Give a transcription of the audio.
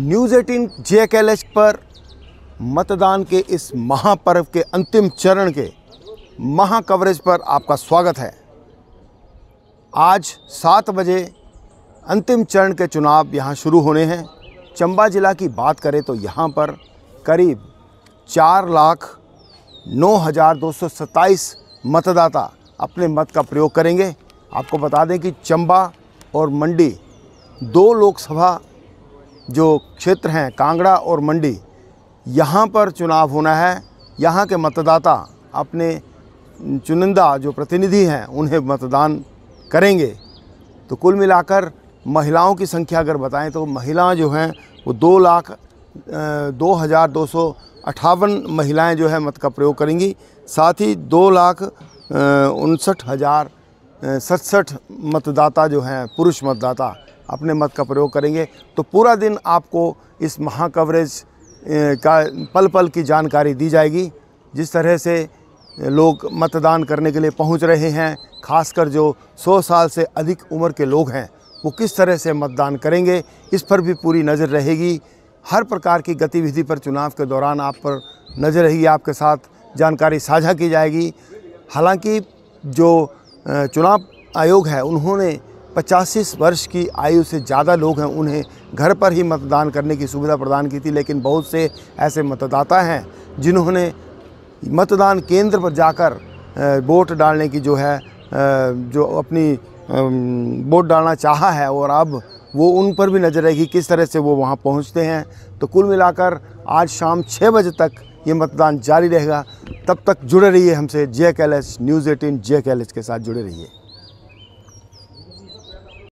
news eighteen जे पर मतदान के इस महापर्व के अंतिम चरण के महाकवरेज पर आपका स्वागत है आज सात बजे अंतिम चरण के चुनाव यहाँ शुरू होने हैं चंबा ज़िला की बात करें तो यहाँ पर करीब चार लाख नौ हज़ार दो सौ सत्ताईस मतदाता अपने मत का प्रयोग करेंगे आपको बता दें कि चंबा और मंडी दो लोकसभा जो क्षेत्र हैं कांगड़ा और मंडी यहाँ पर चुनाव होना है यहाँ के मतदाता अपने चुनिंदा जो प्रतिनिधि हैं उन्हें मतदान करेंगे तो कुल मिलाकर महिलाओं की संख्या अगर बताएं तो महिलाएं जो हैं वो दो लाख दो हज़ार दो सौ अट्ठावन महिलाएँ जो है मत का प्रयोग करेंगी साथ ही दो लाख उनसठ हज़ार सड़सठ मतदाता जो हैं पुरुष मतदाता अपने मत का प्रयोग करेंगे तो पूरा दिन आपको इस महाकवरेज का पल पल की जानकारी दी जाएगी जिस तरह से लोग मतदान करने के लिए पहुंच रहे हैं खासकर जो 100 साल से अधिक उम्र के लोग हैं वो किस तरह से मतदान करेंगे इस पर भी पूरी नज़र रहेगी हर प्रकार की गतिविधि पर चुनाव के दौरान आप पर नज़र रहेगी आपके साथ जानकारी साझा की जाएगी हालांकि जो चुनाव आयोग है उन्होंने पचासी वर्ष की आयु से ज़्यादा लोग हैं उन्हें घर पर ही मतदान करने की सुविधा प्रदान की थी लेकिन बहुत से ऐसे मतदाता हैं जिन्होंने मतदान केंद्र पर जाकर वोट डालने की जो है जो अपनी वोट डालना चाहा है और अब वो उन पर भी नज़र रहेगी किस तरह से वो वहाँ पहुँचते हैं तो कुल मिलाकर आज शाम छः बजे तक ये मतदान जारी रहेगा तब तक जुड़े रहिए हमसे जे न्यूज़ एटीन जे के साथ जुड़े रहिए